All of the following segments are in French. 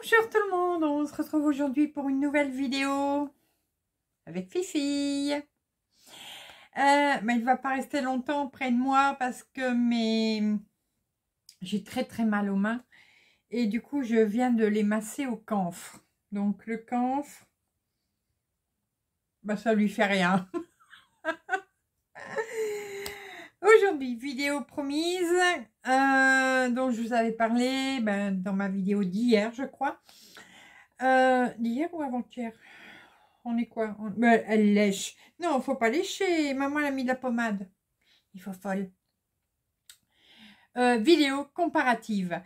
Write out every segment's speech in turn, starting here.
Bonjour tout le monde, on se retrouve aujourd'hui pour une nouvelle vidéo avec Fifi. Euh, mais il ne va pas rester longtemps près de moi parce que mes... j'ai très très mal aux mains. Et du coup, je viens de les masser au camphre. Donc le camphre, bah, ça lui fait rien. Aujourd'hui, vidéo promise, euh, dont je vous avais parlé ben, dans ma vidéo d'hier, je crois. Euh, d'hier ou avant-hier On est quoi ben, Elle lèche. Non, il ne faut pas lécher. Maman, elle a mis de la pommade. Il faut folle. Euh, vidéo comparative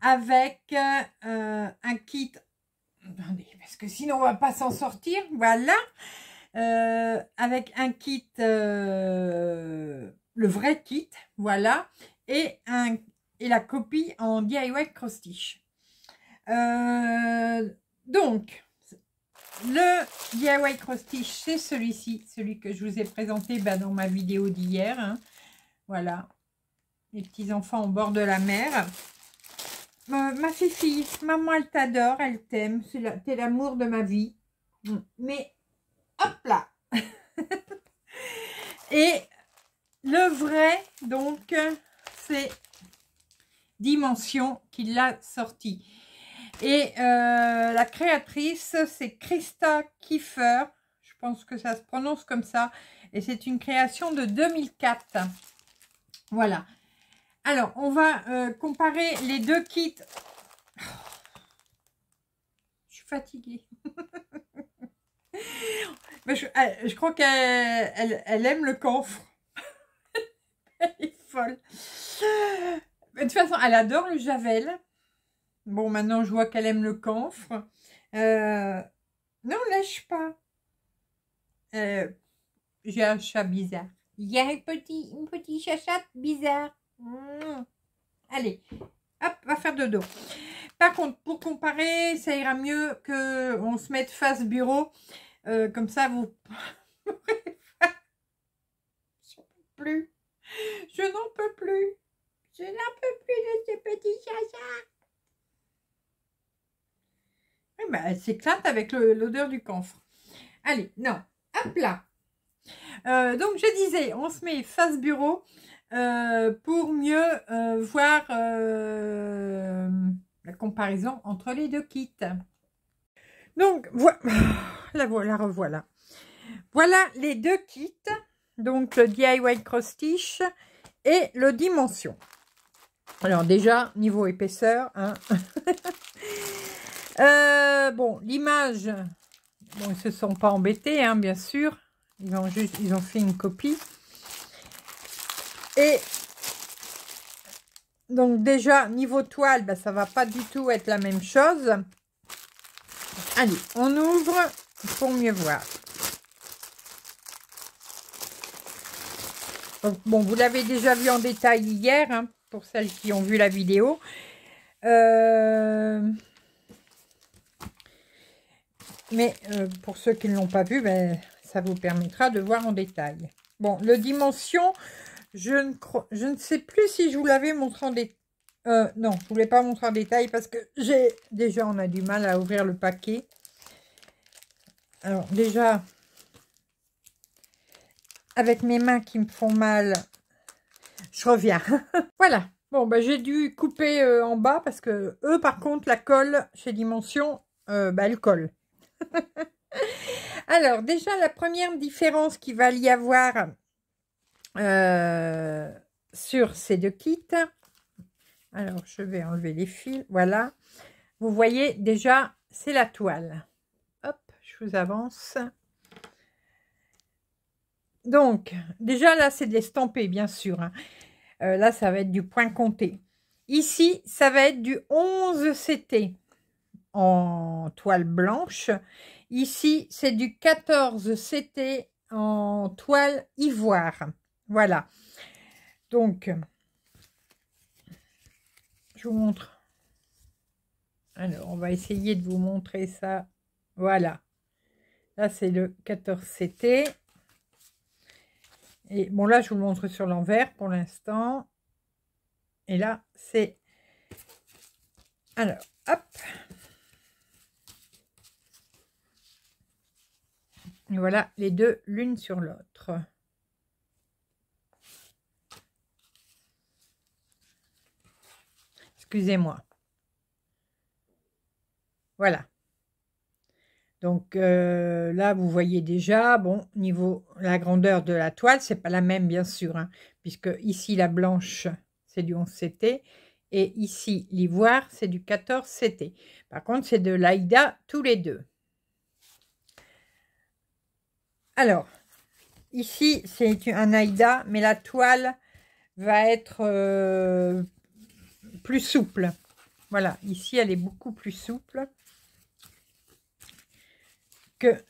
avec un kit. Attendez, parce que sinon on ne va pas s'en sortir. Voilà. avec un kit le vrai kit, voilà, et, un, et la copie en DIY cross euh, donc, le DIY cross c'est celui-ci, celui que je vous ai présenté ben, dans ma vidéo d'hier. Hein. Voilà, les petits enfants au bord de la mer. Euh, ma fille, maman, elle t'adore, elle t'aime, C'est l'amour de ma vie. Mais, hop là Et le vrai, donc, c'est Dimension qui l'a sorti. Et euh, la créatrice, c'est Christa Kiefer. Je pense que ça se prononce comme ça. Et c'est une création de 2004. Voilà. Alors, on va euh, comparer les deux kits. je suis fatiguée. Mais euh, je, crois qu'elle aime le coffre elle est folle. de toute façon, elle adore le Javel. Bon, maintenant, je vois qu'elle aime le camphre. Euh, non, lâche pas. Euh, j'ai un chat bizarre. Il y a un petit, une petite bizarre. Allez, hop, va faire dodo. Par contre, pour comparer, ça ira mieux que on se mette face bureau. Euh, comme ça, vous... plus. Je n'en peux plus. Je n'en peux plus de ce petit chacha. Eh ben, elle s'éclate avec l'odeur du camphre. Allez, non. Hop là. Euh, donc, je disais, on se met face bureau euh, pour mieux euh, voir la comparaison entre les deux kits. Donc, voilà, la, revoilà. Voilà les deux kits donc le DIY cross stitch et le dimension alors déjà niveau épaisseur hein. euh, bon l'image bon ils se sont pas embêtés hein, bien sûr ils ont juste ils ont fait une copie et donc déjà niveau toile ça ben, ça va pas du tout être la même chose allez on ouvre pour mieux voir Bon, vous l'avez déjà vu en détail hier, hein, pour celles qui ont vu la vidéo. Euh, mais euh, pour ceux qui ne l'ont pas vu, ben, ça vous permettra de voir en détail. Bon, le dimension, je ne, je ne sais plus si je vous l'avais montré en détail. Euh, non, je ne voulais pas montrer en détail parce que j'ai déjà, on a du mal à ouvrir le paquet. Alors déjà, avec mes mains qui me font mal, je reviens. voilà. Bon, bah, j'ai dû couper euh, en bas parce que eux, par contre, la colle chez Dimension, euh, bah, elle colle. Alors, déjà, la première différence qu'il va y avoir euh, sur ces deux kits. Alors, je vais enlever les fils. Voilà. Vous voyez, déjà, c'est la toile. Hop, je vous avance. Donc, déjà là, c'est de l'estampé, bien sûr. Hein. Euh, là, ça va être du point compté. Ici, ça va être du 11 CT en toile blanche. Ici, c'est du 14 CT en toile ivoire. Voilà. Donc, je vous montre. Alors, on va essayer de vous montrer ça. Voilà. Là, c'est le 14 CT. Et bon, là, je vous montre sur l'envers pour l'instant. Et là, c'est... Alors, hop Et voilà les deux l'une sur l'autre. Excusez-moi. Voilà. Donc euh, là, vous voyez déjà, bon, niveau la grandeur de la toile, c'est pas la même bien sûr, hein, puisque ici la blanche, c'est du 11 CT, et ici l'ivoire, c'est du 14 CT. Par contre, c'est de l'Aïda tous les deux. Alors, ici, c'est un Aïda, mais la toile va être euh, plus souple. Voilà, ici, elle est beaucoup plus souple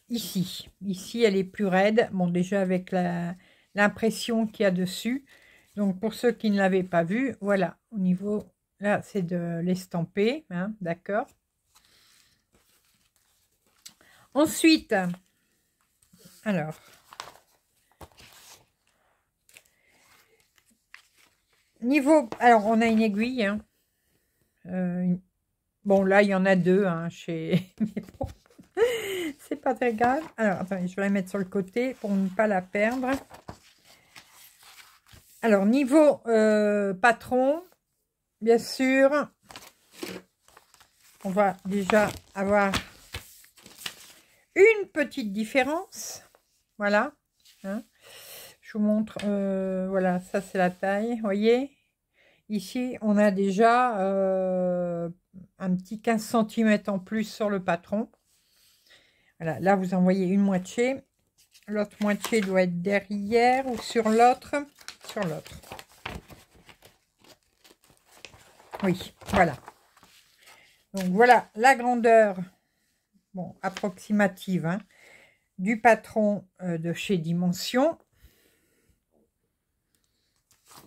ici. Ici, elle est plus raide. Bon, déjà avec l'impression qu'il y a dessus. Donc, pour ceux qui ne l'avaient pas vu, voilà, au niveau... Là, c'est de l'estamper, hein, d'accord Ensuite, alors, niveau, alors on a une aiguille. Hein. Euh, bon, là, il y en a deux hein, chez. mes c'est pas très grave. Alors, je vais la mettre sur le côté pour ne pas la perdre. Alors, niveau euh, patron, bien sûr, on va déjà avoir une petite différence. Voilà. Hein. Je vous montre, euh, voilà, ça c'est la taille, voyez Ici, on a déjà euh, un petit 15 cm en plus sur le patron là, vous envoyez une moitié. L'autre moitié doit être derrière ou sur l'autre. Sur l'autre. Oui, voilà. Donc, voilà la grandeur bon, approximative hein, du patron euh, de chez Dimension.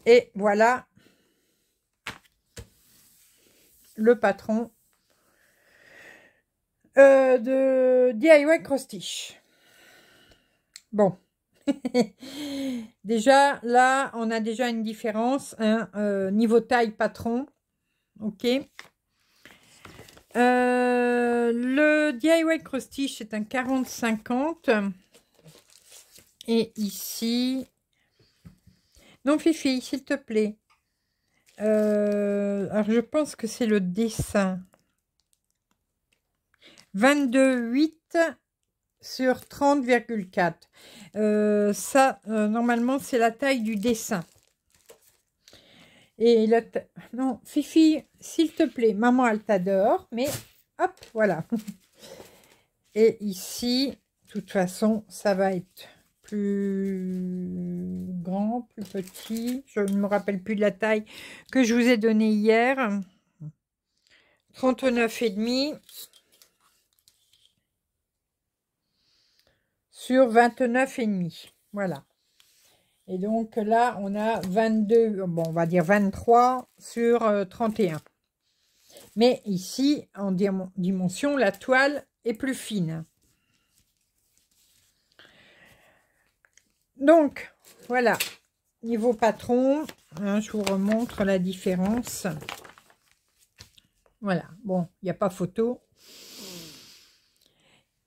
Et voilà le patron euh, de DIY Cross Bon. déjà, là, on a déjà une différence. Hein, euh, niveau taille patron. Ok. Euh, le DIY Cross Stitch est un 40-50. Et ici... Non, Fifi, s'il te plaît. alors, je pense que c'est le dessin. 22,8 sur 30,4. Euh, ça, euh, normalement, c'est la taille du dessin. Et la Non, Fifi, s'il te plaît, maman, elle t'adore, mais hop, voilà. Et ici, de toute façon, ça va être plus grand, plus petit. Je ne me rappelle plus de la taille que je vous ai donnée hier. 39,5. sur demi, Voilà. Et donc là, on a 22, bon, on va dire 23 sur 31. Euh, Mais ici, en dimension, la toile est plus fine. Donc, voilà. Niveau patron, hein, je vous remontre la différence. Voilà. Bon, il n'y a pas photo.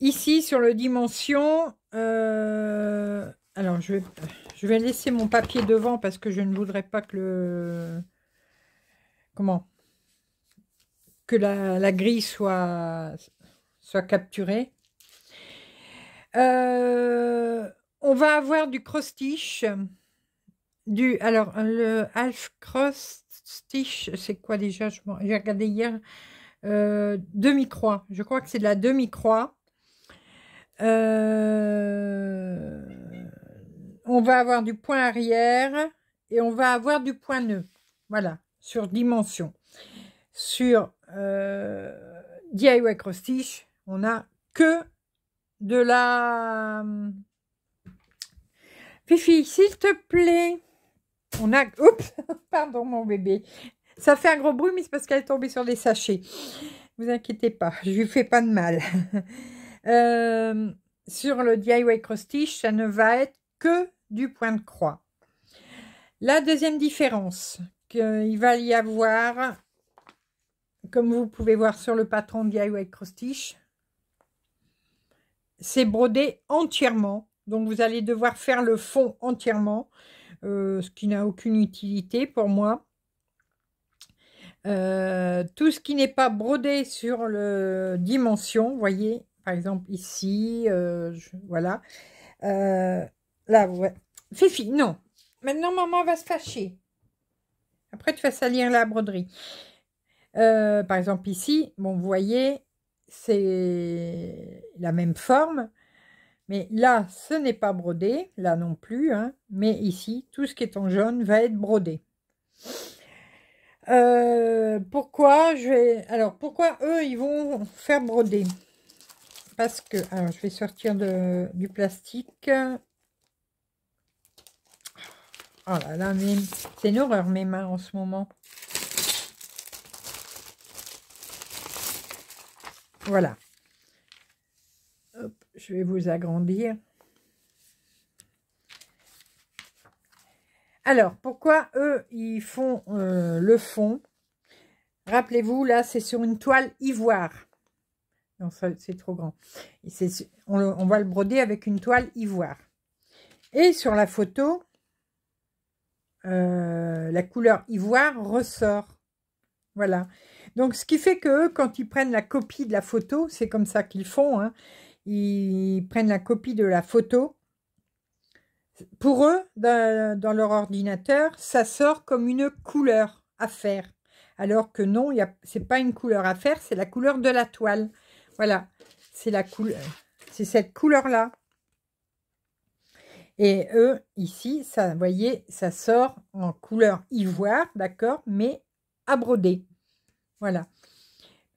Ici, sur le dimension, euh, alors, je vais, je vais laisser mon papier devant parce que je ne voudrais pas que le... Comment Que la, grille soit, soit capturée. Euh, on va avoir du cross-stitch. Du, alors, le half cross-stitch, c'est quoi déjà J'ai regardé hier. Euh, demi-croix. Je crois que c'est de la demi-croix. Euh, on va avoir du point arrière et on va avoir du point nœud. Voilà, sur dimension. Sur euh, DIY cross on a que de la... Fifi, s'il te plaît. On a... Oups, pardon mon bébé. Ça fait un gros bruit, mais c'est parce qu'elle est tombée sur les sachets. Vous inquiétez pas, je lui fais pas de mal. Euh, sur le DIY cross-stitch, ça ne va être que du point de croix. La deuxième différence, qu'il va y avoir, comme vous pouvez voir sur le patron DIY cross-stitch, c'est brodé entièrement. Donc vous allez devoir faire le fond entièrement, euh, ce qui n'a aucune utilité pour moi. Euh, tout ce qui n'est pas brodé sur le dimension, voyez, par exemple ici, euh, voilà. Euh, là, Fifi, non. Maintenant, maman va se fâcher. Après, tu vas salir la broderie. Euh, par exemple, ici, bon, vous voyez, c'est la même forme. Mais là, ce n'est pas brodé, là non plus. Hein. mais ici, tout ce qui est en jaune va être brodé. Euh, pourquoi je vais... Alors, pourquoi eux, ils vont faire broder parce que... Alors, je vais sortir du plastique. Oh là là, c'est une horreur mes mains en ce moment. Voilà. je vais vous agrandir. Alors, pourquoi eux, ils font euh, le fond Rappelez-vous, là, c'est sur une toile ivoire. Non, c'est trop grand. On, va le broder avec une toile ivoire. Et sur la photo, euh, la couleur ivoire ressort. Voilà. Donc, ce qui fait que quand ils prennent la copie de la photo, c'est comme ça qu'ils font, hein, ils prennent la copie de la photo. Pour eux, dans, dans leur ordinateur, ça sort comme une couleur à faire. Alors que non, ce n'est pas une couleur à faire, c'est la couleur de la toile. Voilà, c'est la couleur, c'est cette couleur-là. Et eux, ici, ça, voyez, ça sort en couleur ivoire, d'accord, mais à broder. Voilà.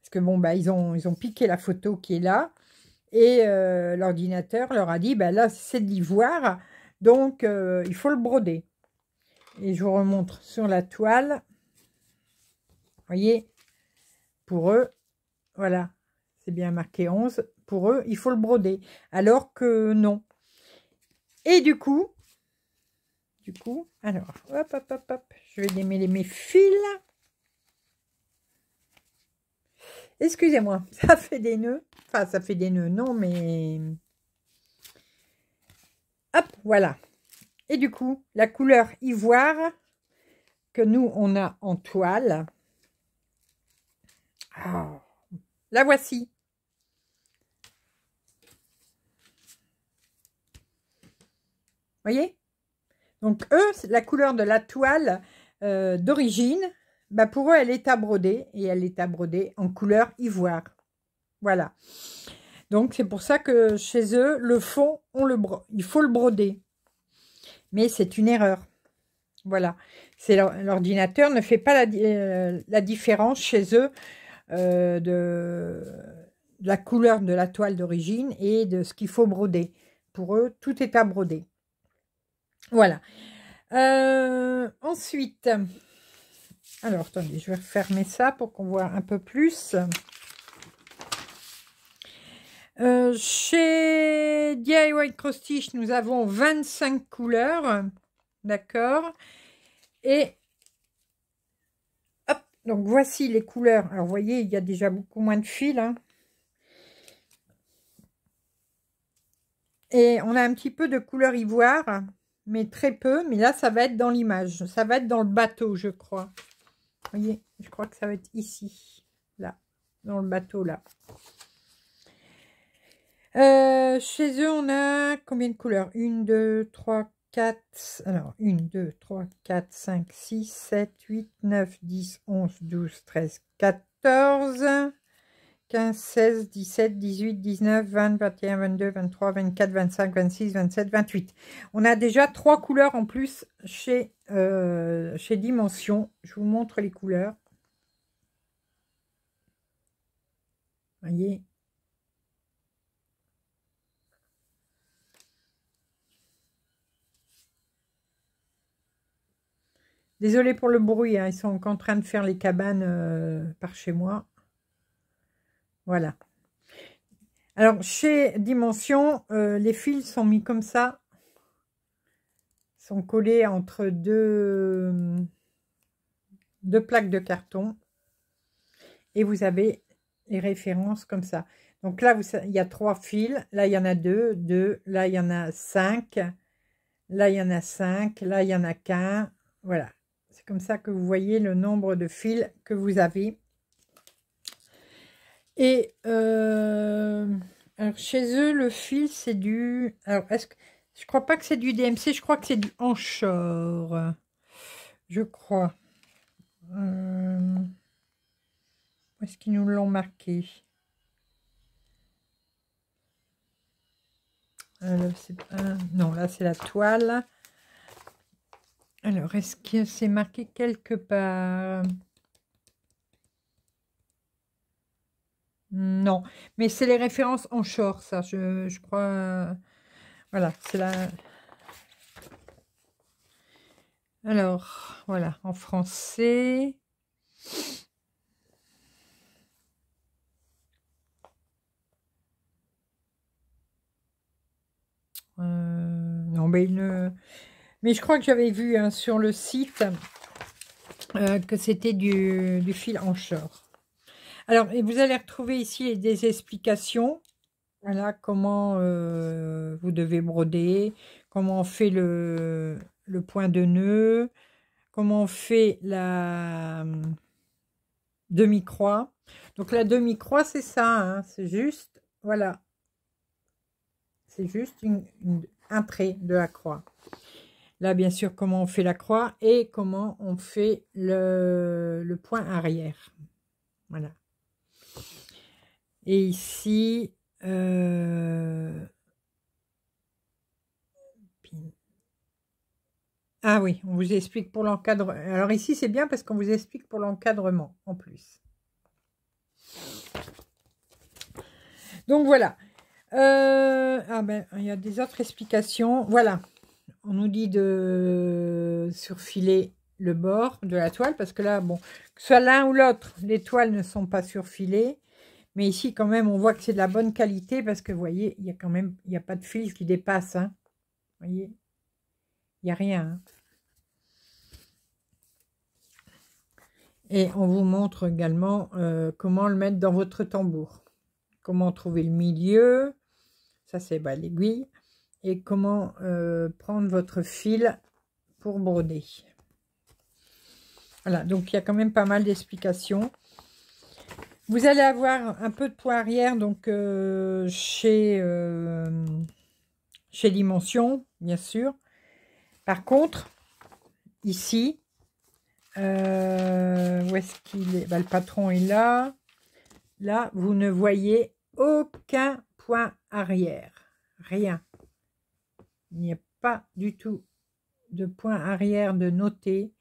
Parce que bon, bah, ils ont, ils ont piqué la photo qui est là. Et euh, l'ordinateur leur a dit, bah là, c'est de l'ivoire, donc euh, il faut le broder. Et je vous remontre sur la toile. Vous voyez, pour eux, voilà, c'est bien marqué 11, pour eux, il faut le broder. Alors que non. Et du coup, du coup, alors, hop, hop, hop, hop, je vais démêler mes fils. Excusez-moi, ça fait des nœuds. Enfin, ça fait des nœuds, non, mais... Hop, voilà. Et du coup, la couleur ivoire que nous, on a en toile. Ah, la voici. voyez Donc eux, la couleur de la toile euh, d'origine, bah pour eux, elle est à broder et elle est à broder en couleur ivoire. Voilà. Donc c'est pour ça que chez eux, le fond, on le il faut le broder. Mais c'est une erreur. Voilà. L'ordinateur ne fait pas la, euh, différence chez eux euh, de la couleur de la toile d'origine et de ce qu'il faut broder. Pour eux, tout est à broder. Voilà. Euh, ensuite, alors attendez, je vais refermer ça pour qu'on voit un peu plus. Euh, chez DIY Cross nous avons 25 couleurs, d'accord Et hop, donc voici les couleurs. Alors, vous voyez, il y a déjà beaucoup moins de fils. Hein. Et on a un petit peu de couleur ivoire mais très peu. Mais là, ça va être dans l'image. Ça va être dans le bateau, je crois. Vous voyez, je crois que ça va être ici, là, dans le bateau, là. Euh, chez eux, on a combien de couleurs 1, 2, 3, 4, alors 1, 2, 3, 4, 5, 6, 7, 8, 9, 10, 11, 12, 13, 14, 15, 16, 17, 18, 19, 20, 21, 22, 23, 24, 25, 26, 27, 28. On a déjà trois couleurs en plus chez, euh, chez Dimension. Je vous montre les couleurs. Voyez désolé pour le bruit, hein, ils sont en train de faire les cabanes euh, par chez moi. Voilà. Alors, chez Dimension, euh, les fils sont mis comme ça. Sont collés entre deux, euh, deux plaques de carton. Et vous avez les références comme ça. Donc là, vous, il y a trois fils. Là, il y en a deux, deux. Là, il y en a cinq. Là, il y en a cinq. Là, il y en a qu'un. Voilà. C'est comme ça que vous voyez le nombre de fils que vous avez. Et euh, chez eux, le fil, c'est du... Alors, est-ce que... Je crois pas que c'est du DMC, je crois que c'est du Anchor. Je crois. Euh, où est-ce qu'ils nous l'ont marqué non, là, c'est la toile. Alors, est-ce que c'est marqué quelque part Non, mais c'est les références en short, ça, je, crois. voilà, c'est la... Alors, voilà, en français. Euh, non, mais Mais je crois que j'avais vu hein, sur le site euh, que c'était du, du fil en short. Alors, vous allez retrouver ici des explications. Voilà comment euh, vous devez broder, comment on fait le, point de nœud, comment on fait la hum, demi-croix. Donc la demi-croix, c'est ça, hein, c'est juste, voilà, c'est juste une, un trait de la croix. Là, bien sûr, comment on fait la croix et comment on fait le point arrière. Voilà. Et ici, euh, ah oui, on vous explique pour l'encadrement. Alors ici, c'est bien parce qu'on vous explique pour l'encadrement en plus. Donc voilà. Euh, ah ben, il y a des autres explications. Voilà. On nous dit de surfiler le bord de la toile parce que là, bon, que ce soit l'un ou l'autre, les toiles ne sont pas surfilées. Mais ici, quand même, on voit que c'est de la bonne qualité parce que, vous voyez, il y a quand même, il n'y a pas de fils qui dépasse. Vous hein. voyez Il n'y a rien. Hein. Et on vous montre également euh, comment le mettre dans votre tambour. Comment trouver le milieu. Ça, c'est bah, l'aiguille. Et comment euh, prendre votre fil pour broder. Voilà, donc il y a quand même pas mal d'explications. Vous allez avoir un peu de poids arrière donc euh, chez, euh, chez Dimension, bien sûr. Par contre, ici, euh, où est-ce qu'il est, bah, Le patron est là. Là, vous ne voyez aucun point arrière. Rien. Il n'y a pas du tout de point arrière de noter.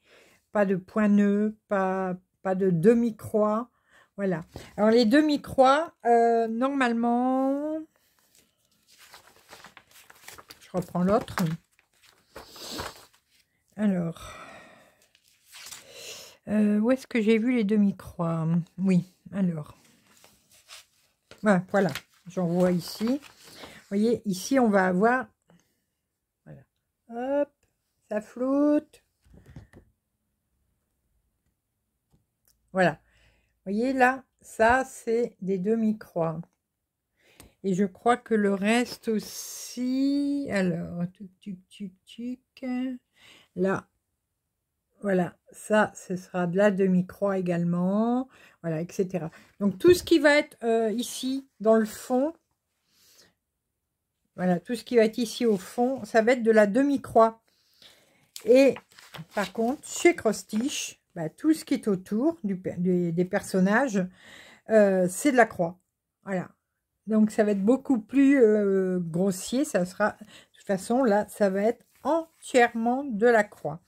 Pas de point nœud, pas, pas de demi-croix. Voilà. Alors, les demi-croix, euh, normalement... Je reprends l'autre. Alors... Euh, où est-ce que j'ai vu les demi-croix Oui, alors... Ah, voilà, j'en vois ici. Vous voyez, ici, on va avoir... Voilà. Hop, ça floute. Voilà voyez là, ça c'est des demi-croix. Et je crois que le reste aussi... Alors, tuc, tuc, tuc, Là, voilà, ça, ce sera de la demi-croix également, voilà, etc. Donc, tout ce qui va être euh, ici, dans le fond, voilà, tout ce qui va être ici au fond, ça va être de la demi-croix. Et, par contre, chez Cross Stitch, bah, tout ce qui est autour du, des personnages, euh, c'est de la croix. Voilà. Donc ça va être beaucoup plus euh, grossier, ça sera, de toute façon là, ça va être entièrement de la croix.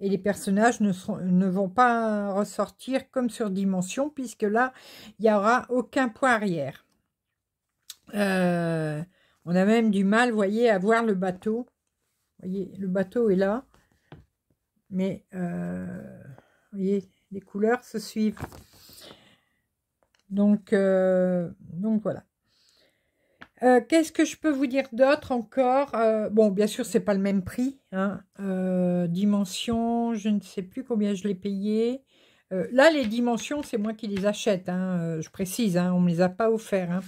Et les personnages ne, seront, ne vont pas ressortir comme sur Dimension, puisque là, il n'y aura aucun point arrière. Euh, on a même du mal, vous voyez, à voir le bateau. Vous voyez, le bateau est là, mais les couleurs se suivent. Donc, euh, donc voilà. Euh, qu'est-ce que je peux vous dire d'autre encore euh, Bon, bien sûr, c'est pas le même prix. Hein. dimension, je ne sais plus combien je l'ai payé. là, les dimensions, c'est moi qui les achète. Hein. je précise, hein, on ne me les a pas offerts.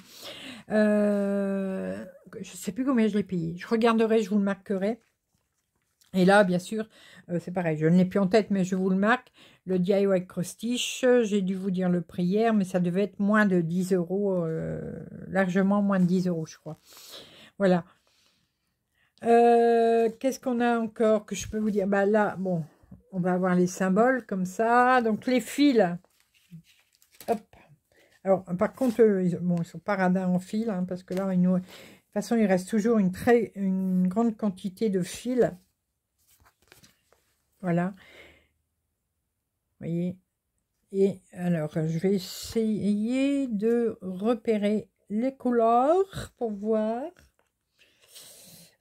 je ne sais plus combien je l'ai payé. Je regarderai, je vous le marquerai. Et là, bien sûr, c'est pareil, je ne l'ai plus en tête, mais je vous le marque le DIY crostiche, j'ai dû vous dire le prière, mais ça devait être moins de 10 euros, euh, largement moins de 10 euros, je crois. Voilà. Euh, qu'est-ce qu'on a encore que je peux vous dire Bah là, bon, on va avoir les symboles comme ça. Donc les fils. Hop. Alors, par contre, euh, ils, bon, sont pas radins en fil, hein, parce que là, de toute façon, il reste toujours une, très, une grande quantité de fils. Voilà voyez et alors je vais essayer de repérer les couleurs pour voir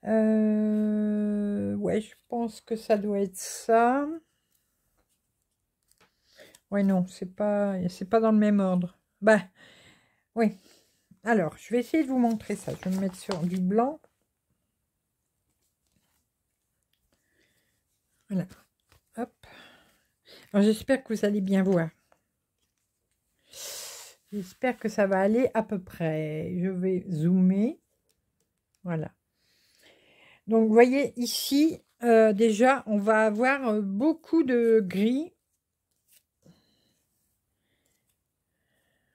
euh, ouais je pense que ça doit être ça ouais non c'est pas c'est pas dans le même ordre bah oui alors je vais essayer de vous montrer ça je vais me mettre sur du blanc voilà J'espère que vous allez bien voir. Hein. J'espère que ça va aller à peu près. Je vais zoomer. Voilà. Donc, vous voyez ici, euh, déjà, on va avoir euh, beaucoup de gris.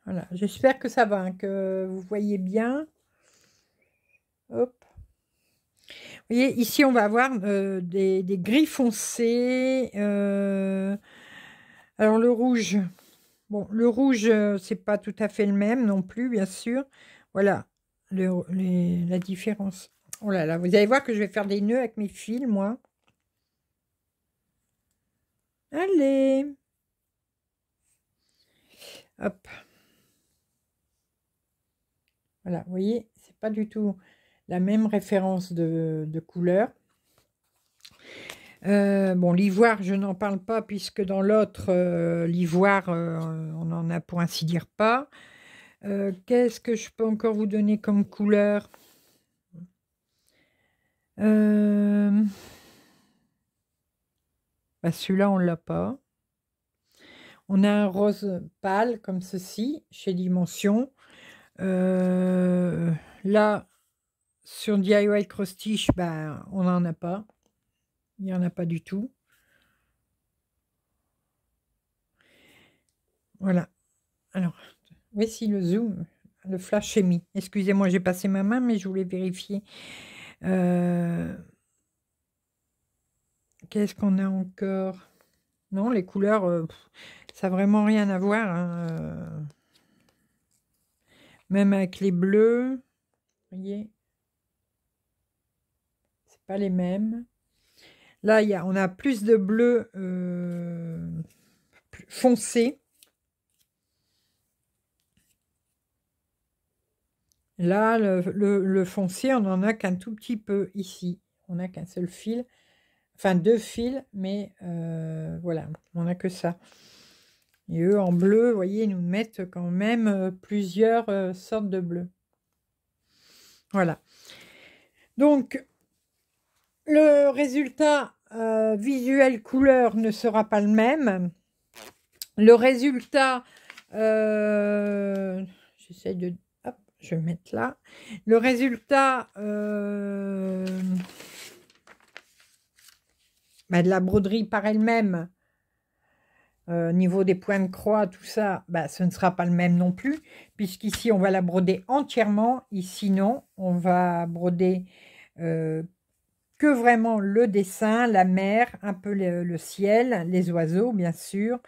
Voilà, j'espère que ça va, hein, que vous voyez bien. Hop. Vous voyez, ici, on va avoir euh, des, des, gris foncés. Alors le rouge, bon, le rouge, euh, c'est pas tout à fait le même non plus, bien sûr. Voilà la différence. Oh là là, vous allez voir que je vais faire des nœuds avec mes fils, moi. Allez Hop Voilà, vous voyez, c'est pas du tout la même référence de, de couleur. Euh, bon, l'ivoire, je n'en parle pas puisque dans l'autre, euh, l'ivoire, euh, on n'en a pour ainsi dire pas. Qu'est-ce que je peux encore vous donner comme couleur bah, Celui-là, on ne l'a pas. On a un rose pâle comme ceci chez Dimension. là, sur DIY Cross Stitch, bah, on n'en a pas. Il n'y en a pas du tout. Voilà. Alors, voici le zoom. Le flash est mis. Excusez-moi, j'ai passé ma main, mais je voulais vérifier. Euh, qu'est-ce qu'on a encore Non, les couleurs, euh, ça n'a vraiment rien à voir. Hein, euh. Même avec les bleus, vous voyez, c'est pas les mêmes. Là, il y a, on a plus de bleu euh, foncé. Là, le, le, foncé, on n'en a qu'un tout petit peu ici. On n'a qu'un seul fil. Enfin, deux fils, mais euh, voilà, on n'a que ça. Et eux, en bleu, vous voyez, nous mettent quand même euh, plusieurs sortes de bleu. Voilà. Donc, le résultat euh, visuel couleur ne sera pas le même. Le résultat, euh, j'essaie de, je vais là. Le résultat euh, bah, de la broderie par elle-même, niveau des points de croix, tout ça, bah, ce ne sera pas le même non plus, puisqu'ici on va la broder entièrement, ici non, on va broder que vraiment le dessin, la mer, un peu le, ciel, les oiseaux bien sûr,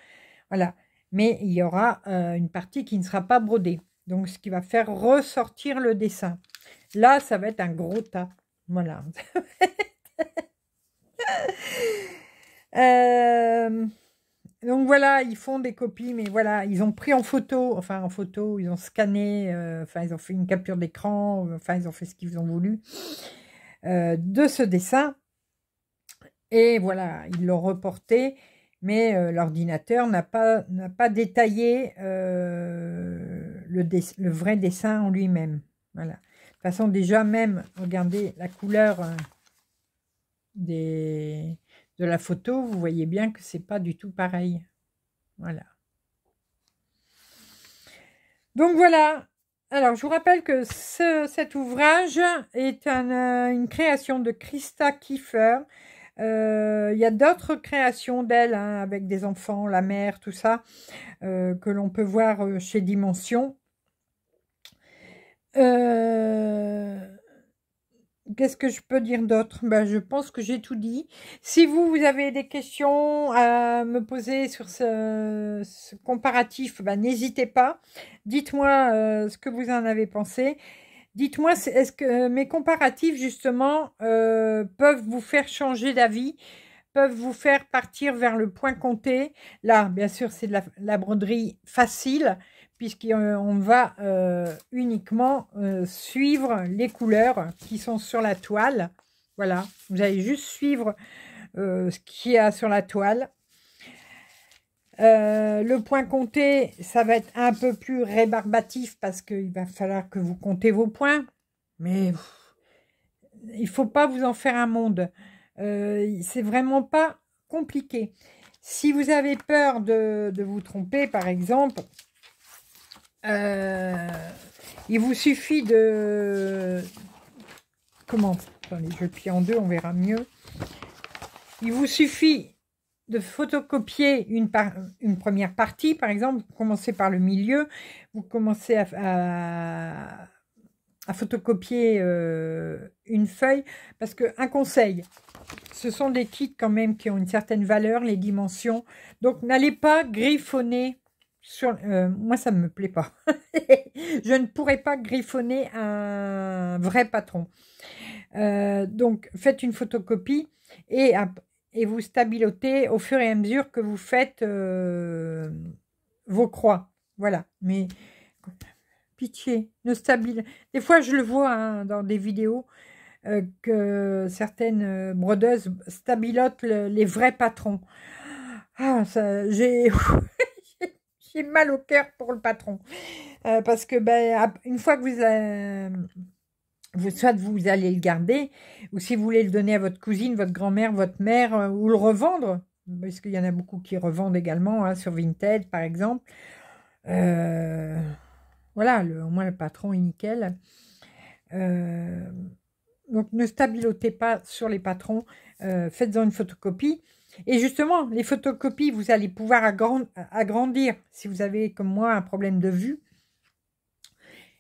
voilà. Mais il y aura euh, une partie qui ne sera pas brodée, donc ce qui va faire ressortir le dessin. Là, ça va être un gros tas, voilà. Euh, donc voilà, ils font des copies, mais voilà, ils ont pris en photo, enfin en photo, ils ont scanné, euh, enfin ils ont fait une capture d'écran, enfin ils ont fait ce qu'ils ont voulu. Euh, de ce dessin. Et voilà, ils l'ont reporté, mais euh, l'ordinateur n'a pas, pas détaillé euh, le, vrai dessin en lui-même. Voilà. De toute façon, déjà même, regardez la couleur hein, des, de la photo, vous voyez bien que c'est pas du tout pareil. Voilà. Donc voilà, alors, je vous rappelle que cet ouvrage est euh, une création de Christa Kiefer. Euh, il y a d'autres créations d'elle, hein, avec des enfants, la mère, tout ça, euh, que l'on peut voir chez Dimension. Euh, Qu'est-ce que je peux dire d'autre ben, Je pense que j'ai tout dit. Si vous, vous avez des questions à me poser sur ce, comparatif, comparatif, ben, n'hésitez pas. Dites-moi euh, ce que vous en avez pensé. Dites-moi, est-ce que mes comparatifs, justement, euh, peuvent vous faire changer d'avis peuvent vous faire partir vers le point compté. Là, bien sûr, c'est de la, broderie facile puisqu'on va euh, uniquement euh, suivre les couleurs qui sont sur la toile. Voilà, vous allez juste suivre euh, ce qu'il y a sur la toile. le point compté, ça va être un peu plus rébarbatif parce qu'il va falloir que vous comptez vos points. Mais il ne faut pas vous en faire un monde. C'est vraiment pas compliqué. Si vous avez peur de vous tromper, par exemple, euh, il vous suffit de... Comment Attendez, je plie en deux, on verra mieux. Il vous suffit de photocopier une, première partie, par exemple, vous commencez par le milieu, vous commencez à, photocopier euh, une feuille, parce que un conseil, ce sont des kits quand même qui ont une certaine valeur, les dimensions, donc n'allez pas griffonner euh, moi, ça ne me plaît pas. je ne pourrais pas griffonner un vrai patron. Euh, donc, faites une photocopie et, et, vous stabilotez au fur et à mesure que vous faites euh, vos croix. Voilà. Mais pitié, ne stabile. Des fois, je le vois hein, dans des vidéos que certaines brodeuses stabilotent les vrais patrons. Ah, ça, j'ai... mal au cœur pour le patron. Euh, parce que, ben, une fois que vous, avez euh, vous, soit vous allez le garder, ou si vous voulez le donner à votre cousine, votre grand-mère, votre mère, euh, ou le revendre, parce qu'il y en a beaucoup qui revendent également, hein, sur Vinted par exemple. voilà, le, au moins le patron est nickel. donc ne stabilotez pas sur les patrons, faites-en une photocopie. Et justement, les photocopies, vous allez pouvoir agrandir si vous avez, comme moi, un problème de vue.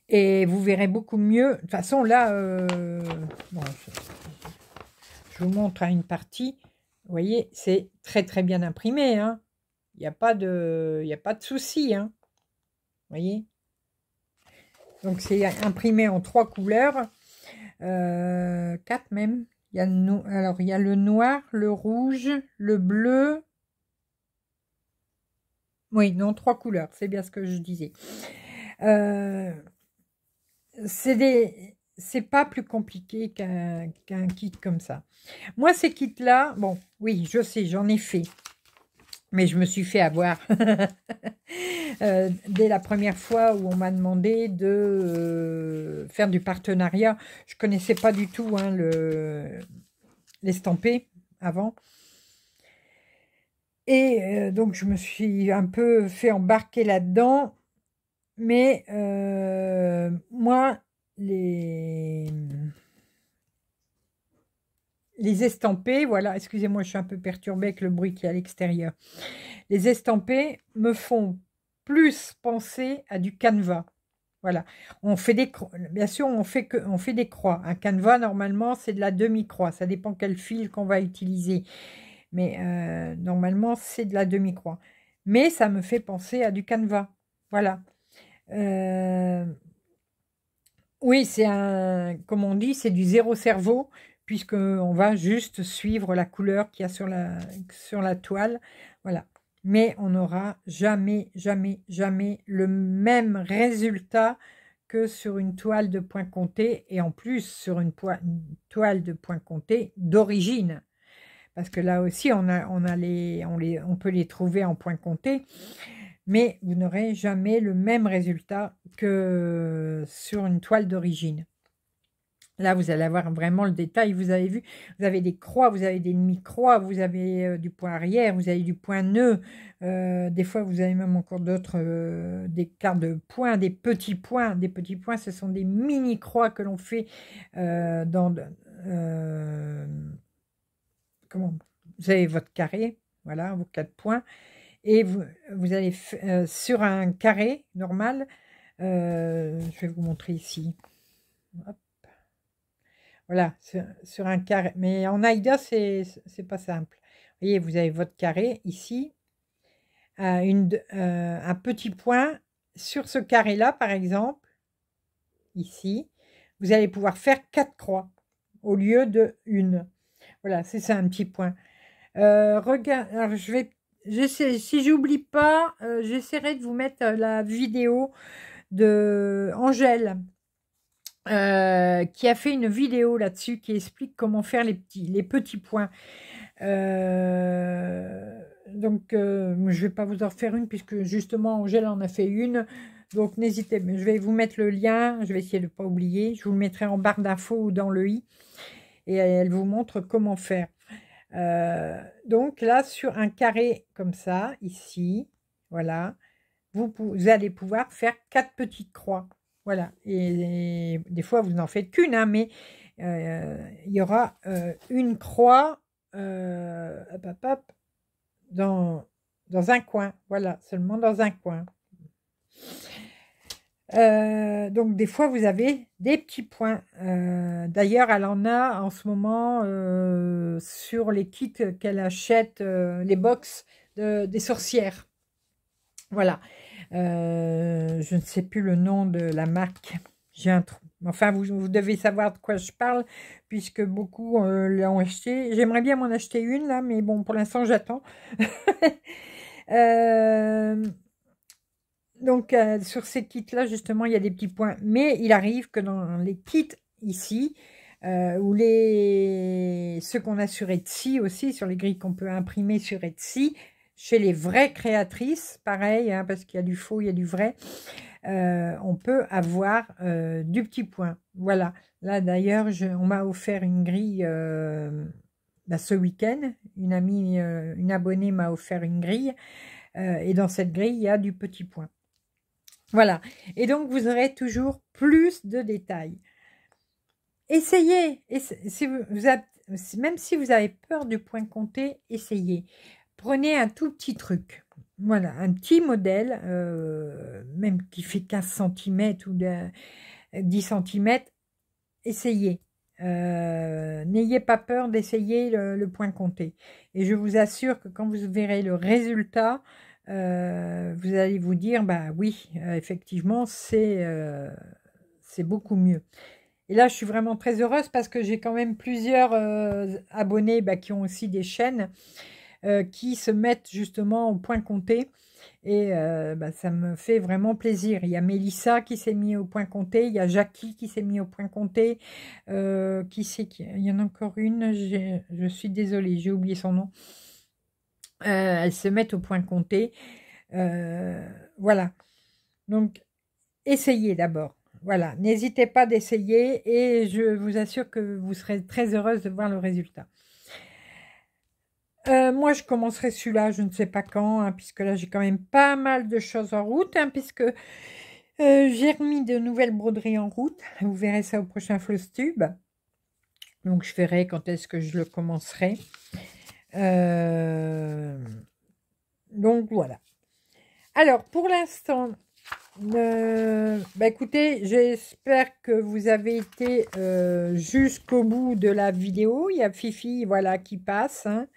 Et vous verrez beaucoup mieux. De toute façon, là, euh, je, vous montre hein, une partie. Vous voyez, c'est très, très bien imprimé. Hein. Il n'y a pas de, de souci. Hein. Vous voyez Donc, c'est imprimé en trois couleurs. Euh, quatre même. Il y a alors, il y a le noir, le rouge, le bleu. Oui, non, trois couleurs, c'est bien ce que je disais. Euh, c'est pas plus compliqué qu'un kit comme ça. Moi, ces kits-là, bon, oui, je sais, j'en ai fait mais je me suis fait avoir. Euh, dès la première fois où on m'a demandé de euh, faire du partenariat, je ne connaissais pas du tout hein, l'estampé avant. Et euh, donc, je me suis un peu fait embarquer là-dedans. Mais moi, les les estampés, voilà, excusez-moi, je suis un peu perturbée avec le bruit qui est à l'extérieur. Les estampés me font plus penser à du canevas. Voilà, on fait des bien sûr, on fait que on fait des croix. Un canevas normalement, c'est de la demi-croix, ça dépend quel fil qu'on va utiliser. Mais euh, normalement, c'est de la demi-croix. Mais ça me fait penser à du canevas. Voilà. Euh, oui, c'est un, comme on dit, c'est du zéro cerveau puisqu'on va juste suivre la couleur qu'il y a sur la, sur la toile. Voilà. Mais on n'aura jamais, jamais, jamais le même résultat que sur une toile de point compté et en plus sur une, toile de point compté d'origine. Parce que là aussi, on, on, on, on peut les trouver en point compté, mais vous n'aurez jamais le même résultat que sur une toile d'origine. Là, vous allez avoir vraiment le détail. Vous avez vu, vous avez des croix, vous avez des demi-croix, vous avez euh, du point arrière, vous avez du point nœud. Euh, des fois, vous avez même encore d'autres, euh, des quarts de points, des petits points. Des petits points, ce sont des mini-croix que l'on fait dans... comment Vous avez votre carré, voilà, vos quatre points. Et vous, vous allez sur un carré normal. je vais vous montrer ici. Voilà, sur, un carré. Mais en ce c'est pas simple. Vous voyez, vous avez votre carré ici, euh, euh, un petit point sur ce carré-là, par exemple, ici, vous allez pouvoir faire quatre croix au lieu de une. Voilà, c'est ça un petit point. Euh, regarde, je vais, si j'oublie pas, j'essaierai de vous mettre la vidéo de Angèle euh, qui a fait une vidéo là-dessus qui explique comment faire les petits, les petits points. Euh, donc, euh, je ne vais pas vous en faire une puisque justement Angèle en a fait une. Donc, n'hésitez pas. Je vais vous mettre le lien. Je vais essayer de ne pas oublier. Je vous le mettrai en barre d'infos ou dans le i. Et elle vous montre comment faire. donc là, sur un carré comme ça, ici, voilà, vous allez pouvoir faire quatre petites croix. Voilà. Et, des fois, vous n'en faites qu'une, hein, mais euh, il y aura euh, une croix euh, dans, dans un coin. Voilà, seulement dans un coin. donc des fois vous avez des petits points d'ailleurs elle en a en ce moment sur les kits qu'elle achète les box des sorcières voilà euh, je ne sais plus le nom de la marque. J'ai un trou. Enfin, vous, devez savoir de quoi je parle, puisque beaucoup euh, l'ont acheté. J'aimerais bien m'en acheter une, là, mais bon, pour l'instant, j'attends. Euh, donc, sur ces kits-là, justement, il y a des petits points. Mais il arrive que dans les kits, ici, ou les ceux qu'on a sur Etsy aussi, sur les grilles qu'on peut imprimer sur Etsy, chez les vraies créatrices, pareil, hein, parce qu'il y a du faux, il y a du vrai, euh, on peut avoir euh, du petit point. Voilà. Là, d'ailleurs, on m'a offert une grille euh, bah, ce week-end. Une amie, une abonnée m'a offert une grille. et dans cette grille, il y a du petit point. Voilà. Et donc, vous aurez toujours plus de détails. Essayez. si vous, même si vous avez peur du point compté, essayez prenez un tout petit truc. Voilà, un petit modèle, euh, même qui fait 15 cm ou de, 10 euh, cm, essayez. Euh, n'ayez pas peur d'essayer le, point compté. Et je vous assure que quand vous verrez le résultat, vous allez vous dire, bah oui, effectivement, c'est beaucoup mieux. Et là, je suis vraiment très heureuse parce que j'ai quand même plusieurs abonnés bah, qui ont aussi des chaînes. Euh, qui se mettent justement au point compté. Et euh, bah, ça me fait vraiment plaisir. Il y a Mélissa qui s'est mis au point compté, il y a Jackie qui s'est mis au point compté. Euh, qui c'est Il y en a encore une, je suis désolée, j'ai oublié son nom. elles se mettent au point compté. voilà. Donc, essayez d'abord voilà, n'hésitez pas d'essayer et je vous assure que vous serez très heureuse de voir le résultat. Euh, moi, je commencerai celui-là, je ne sais pas quand, hein, puisque là, j'ai quand même pas mal de choses en route, hein, puisque euh, j'ai remis de nouvelles broderies en route. Vous verrez ça au prochain tube. Donc, je verrai quand est-ce que je le commencerai. Euh, donc, voilà. Alors, pour l'instant, bah, écoutez, j'espère que vous avez été euh, jusqu'au bout de la vidéo. Il y a Fifi, voilà, qui passe. Hein.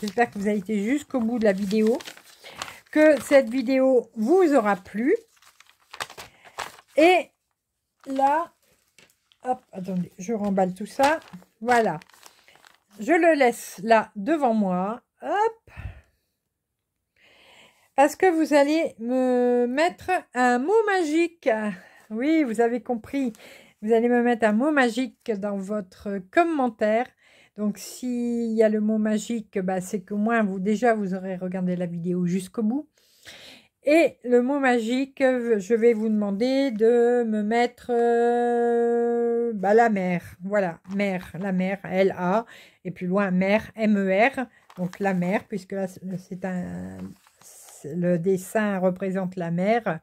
J'espère que vous avez été jusqu'au bout de la vidéo. Que cette vidéo vous aura plu. Et là, hop, attendez, je remballe tout ça. Voilà. Je le laisse là devant moi. Hop. Est-ce que vous allez me mettre un mot magique. Oui, vous avez compris. Vous allez me mettre un mot magique dans votre commentaire. Donc, s'il y a le mot magique, bah, c'est que moins, vous déjà, vous aurez regardé la vidéo jusqu'au bout. Et le mot magique, je vais vous demander de me mettre euh, bah, la mer. Voilà, mer, la mer, L-A. Et plus loin, mer, M-E-R. Donc, la mer, puisque là, c'est un le dessin représente la mer.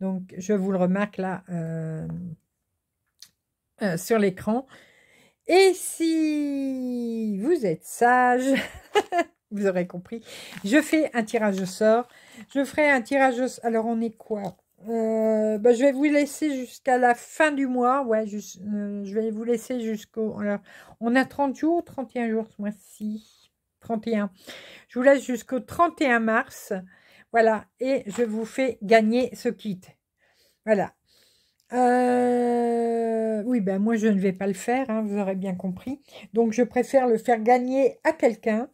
Donc, je vous le remarque là euh, euh, sur l'écran. Et si vous êtes sage, vous aurez compris, je fais un tirage au sort. Je ferai un tirage au sort. Alors, on est quoi euh, bah, je vais vous laisser jusqu'à la fin du mois. Ouais, je vais vous laisser jusqu'au... Alors, on a 30 jours, 31 jours ce mois-ci. 31. Je vous laisse jusqu'au 31 mars. Voilà, et je vous fais gagner ce kit. Voilà. Euh, oui, ben moi, je ne vais pas le faire, hein, vous aurez bien compris. Donc, je préfère le faire gagner à quelqu'un.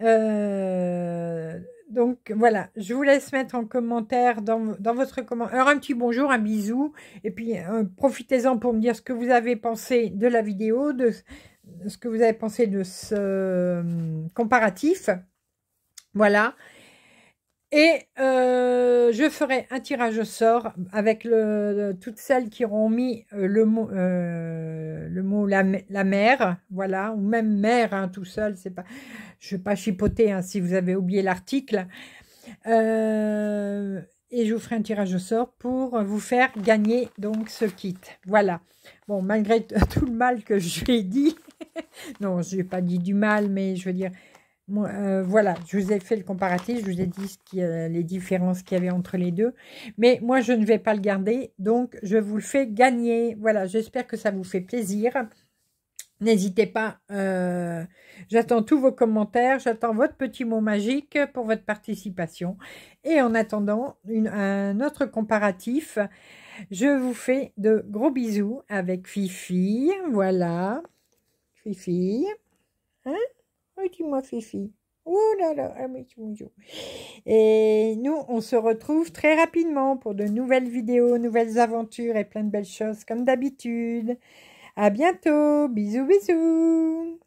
Euh, donc, voilà, je vous laisse mettre en commentaire, dans, votre commentaire, alors un petit bonjour, un bisou, et puis euh, profitez-en pour me dire ce que vous avez pensé de la vidéo, de ce que vous avez pensé de ce comparatif. Voilà. Et euh, je ferai un tirage au sort avec toutes celles qui auront mis euh, euh, le mot, la, la mère, voilà, ou même mère hein, tout seul. C'est pas, je ne vais pas chipoter hein, si vous avez oublié l'article. et je vous ferai un tirage au sort pour vous faire gagner donc ce kit. Voilà. Bon, malgré tout le mal que j'ai dit, non, je n'ai pas dit du mal, mais je veux dire, euh, voilà, je vous ai fait le comparatif, je vous ai dit euh, les différences qu'il y avait entre les deux. Mais moi, je ne vais pas le garder, donc je vous le fais gagner. Voilà, j'espère que ça vous fait plaisir. N'hésitez pas, euh, j'attends tous vos commentaires, j'attends votre petit mot magique pour votre participation. Et en attendant un autre comparatif, je vous fais de gros bisous avec Fifi, voilà, Fifi, hein dis-moi Fifi oh Et nous, on se retrouve très rapidement pour de nouvelles vidéos, nouvelles aventures et plein de belles choses comme d'habitude. À bientôt, bisous bisous.